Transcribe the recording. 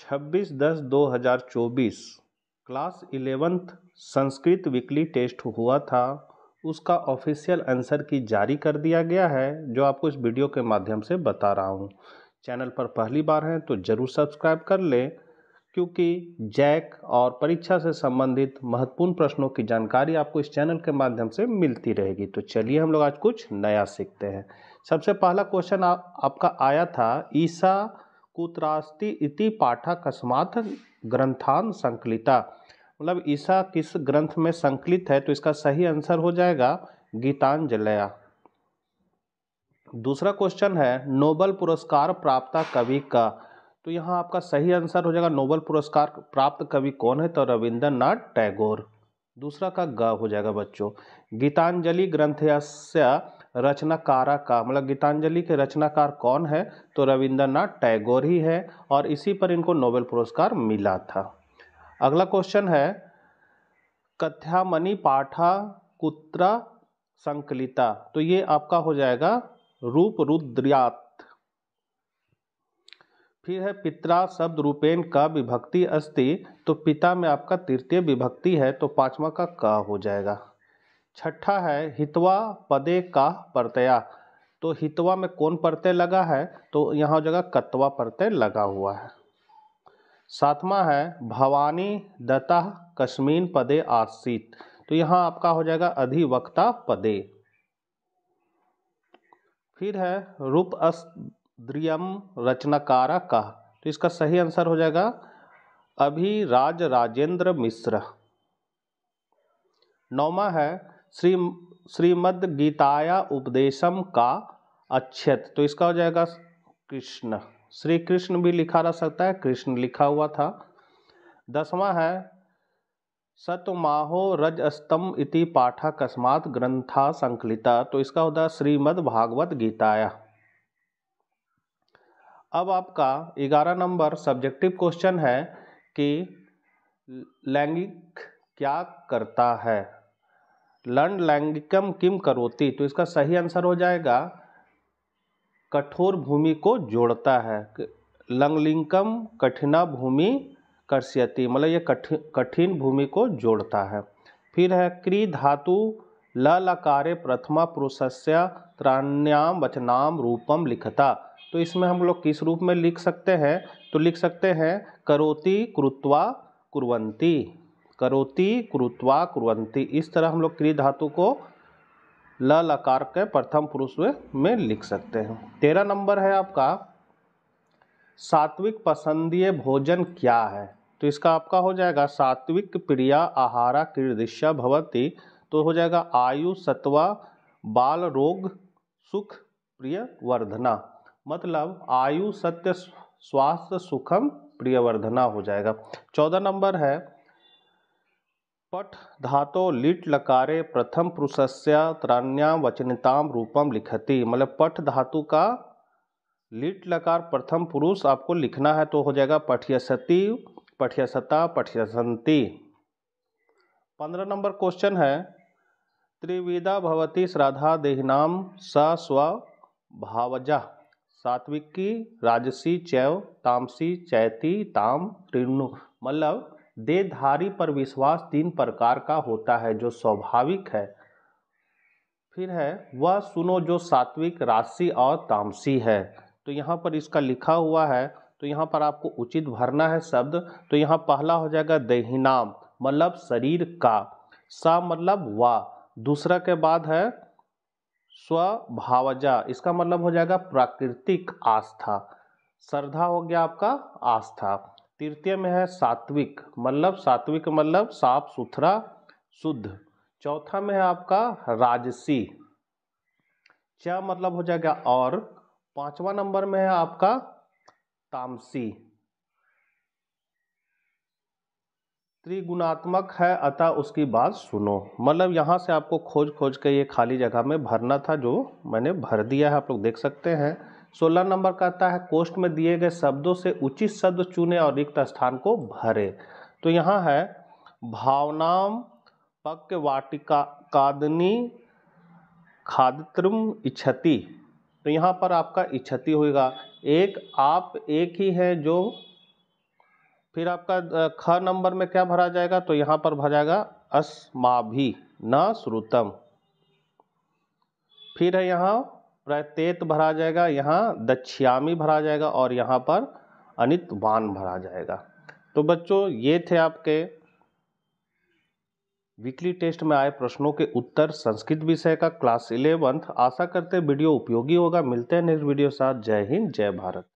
छब्बीस दस दो हज़ार चौबीस class eleventh Sanskrit weekly test हुआ था उसका ऑफिशियल आंसर की जारी कर दिया गया है जो आपको इस वीडियो के माध्यम से बता रहा हूँ चैनल पर पहली बार हैं तो ज़रूर सब्सक्राइब कर लें क्योंकि जैक और परीक्षा से संबंधित महत्वपूर्ण प्रश्नों की जानकारी आपको इस चैनल के माध्यम से मिलती रहेगी तो चलिए हम लोग आज कुछ नया सीखते हैं सबसे पहला क्वेश्चन आप, आपका आया था ईसा कुत्रास्ति इति कस्मात ग्रंथान संकलिता मतलब ईसा किस ग्रंथ में संकलित है तो इसका सही आंसर हो जाएगा गीतांजलया दूसरा क्वेश्चन है नोबल पुरस्कार प्राप्त कवि का तो यहाँ आपका सही आंसर हो जाएगा नोबल पुरस्कार प्राप्त कवि कौन है तो रविंद्रनाथ टैगोर दूसरा का ग हो जाएगा बच्चों गीतांजलि ग्रंथ रचनाकारा का मतलब गीतांजलि के रचनाकार कौन है तो रविंद्रनाथ टैगोर ही है और इसी पर इनको नोबेल पुरस्कार मिला था अगला क्वेश्चन है कथ्यामणि पाठा कुत्रा संकलिता तो ये आपका हो जाएगा रूप रुद्रयात फिर है पित्रा शब्द रूपेण का विभक्ति अस्ति तो पिता में आपका तृतीय विभक्ति है तो पांचवा का क हो जाएगा छठा है हितवा पदे का प्रत्यय तो हितवा में कौन प्रत्यय लगा है तो यहाँ हो जाएगा कत्वा प्रत्यय लगा हुआ है सातवां है भवानी दत्ता कश्मीन पदे आसीत तो यहाँ आपका हो जाएगा अधिवक्ता पदे फिर है रूप अस्त्रियम रचनाकारा का तो इसका सही आंसर हो जाएगा अभिराज राजेंद्र मिश्र नौवा है श्री श्रीमद गीताया उपदेशम का अक्षत तो इसका हो जाएगा कृष्ण श्री कृष्ण भी लिखा रह सकता है कृष्ण लिखा हुआ था दसवां है सतमाहो रज अस्तम इति पाठा ग्रंथा संकलिता तो इसका होता है श्रीमद भागवत गीताया अब आपका ग्यारह नंबर सब्जेक्टिव क्वेश्चन है कि लैंगिक क्या करता है लर्ण लैंगिकम किम करोती तो इसका सही आंसर हो जाएगा कठोर भूमि को जोड़ता है लंगलिंगकम कठिना भूमि कर्ष्यति मतलब ये कठिन कठिन भूमि को जोड़ता है फिर है क्री धातु ल लकारे प्रथमा पुरुषस्य त्राण्याम वचनाम रूपम लिखता तो इसमें हम लोग किस रूप में लिख सकते हैं तो लिख सकते हैं करोती कृत्वा कुरवंती करोति कृत्वा कुरंती इस तरह हम लोग क्री धातु को ल लकार के प्रथम पुरुष में लिख सकते हैं तेरह नंबर है आपका सात्विक पसंदीय भोजन क्या है तो इसका आपका हो जाएगा सात्विक प्रिया आहारा कीर्दिशा भवती तो हो जाएगा आयु सत्वा बाल रोग सुख प्रिय वर्धना मतलब आयु सत्य स्वास्थ्य सुखम प्रियवर्धना हो जाएगा चौदह नंबर है पठ धातो लिट लकारे प्रथम पुरुषस्य त्राण्यां वचनताम रूपम लिखती मतलब पठ धातु का लिट लकार प्रथम पुरुष आपको लिखना है तो हो जाएगा पठ्यसति पठ्यसता पठ्यसंती पंद्रह नंबर क्वेश्चन है त्रिविदा भवती श्राद्धा देहिनाम स स्व भावजा सात्विकी राजसी चैव तामसी चैती ताम ऋणु मतलब देहधारी पर विश्वास तीन प्रकार का होता है जो स्वाभाविक है फिर है वह सुनो जो सात्विक राशि और तामसी है तो यहाँ पर इसका लिखा हुआ है तो यहाँ पर आपको उचित भरना है शब्द तो यहाँ पहला हो जाएगा दहीनाम मतलब शरीर का सा मतलब वा दूसरा के बाद है स्वभावजा इसका मतलब हो जाएगा प्राकृतिक आस्था श्रद्धा हो गया आपका आस्था तृतीय में है सात्विक मतलब सात्विक मतलब साफ सुथरा शुद्ध चौथा में है आपका राजसी च मतलब हो जाएगा और पांचवा नंबर में है आपका तामसी त्रिगुणात्मक है अतः उसकी बात सुनो मतलब यहाँ से आपको खोज खोज के ये खाली जगह में भरना था जो मैंने भर दिया है आप लोग देख सकते हैं सोलह नंबर कहता है कोष्ट में दिए गए शब्दों से उचित शब्द चुने और रिक्त स्थान को भरे तो यहाँ है भावनाम पक्य वाटिका कादनी खादत्रम इच्छति तो यहाँ पर आपका इच्छति होगा एक आप एक ही है जो फिर आपका ख नंबर में क्या भरा जाएगा तो यहाँ पर भरा जाएगा अस्मा भी न श्रुतम फिर है यहाँ प्रत्येत भरा जाएगा यहाँ दक्षियामी भरा जाएगा और यहाँ पर अनितवान भरा जाएगा तो बच्चों ये थे आपके वीकली टेस्ट में आए प्रश्नों के उत्तर संस्कृत विषय का क्लास इलेवंथ आशा करते वीडियो उपयोगी होगा मिलते हैं नेक्स्ट वीडियो साथ जय हिंद जय भारत